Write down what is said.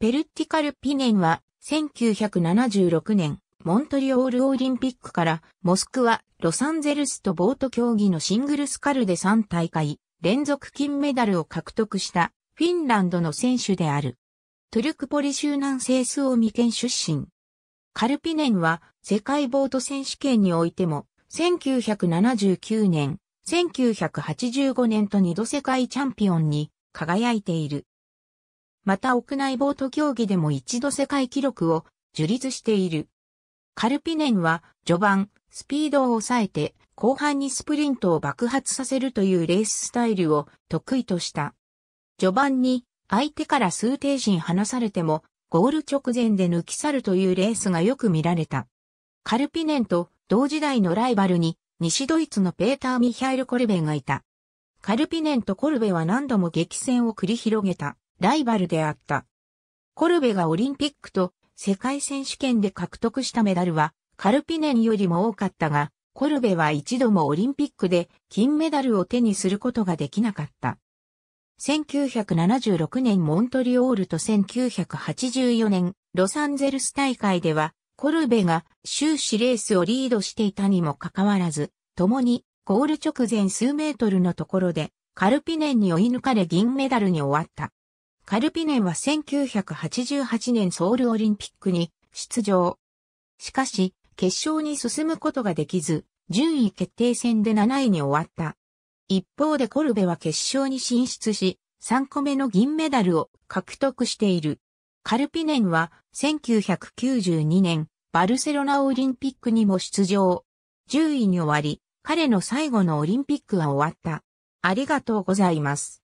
ペルッティカルピネンは、1976年、モントリオールオリンピックから、モスクワ、ロサンゼルスとボート競技のシングルスカルで3大会、連続金メダルを獲得した、フィンランドの選手である。トゥルクポリ州南西スオミ県出身。カルピネンは、世界ボート選手権においても、1979年、1985年と2度世界チャンピオンに輝いている。また屋内ボート競技でも一度世界記録を樹立している。カルピネンは序盤、スピードを抑えて、後半にスプリントを爆発させるというレーススタイルを得意とした。序盤に相手から数定陣離されても、ゴール直前で抜き去るというレースがよく見られた。カルピネンと同時代のライバルに西ドイツのペーター・ミヒャイル・コルベがいた。カルピネンとコルベは何度も激戦を繰り広げた。ライバルであった。コルベがオリンピックと世界選手権で獲得したメダルはカルピネンよりも多かったが、コルベは一度もオリンピックで金メダルを手にすることができなかった。1976年モントリオールと1984年ロサンゼルス大会ではコルベが終始レースをリードしていたにもかかわらず、共にゴール直前数メートルのところでカルピネンに追い抜かれ銀メダルに終わった。カルピネンは1988年ソウルオリンピックに出場。しかし、決勝に進むことができず、順位決定戦で7位に終わった。一方でコルベは決勝に進出し、3個目の銀メダルを獲得している。カルピネンは1992年バルセロナオリンピックにも出場。10位に終わり、彼の最後のオリンピックは終わった。ありがとうございます。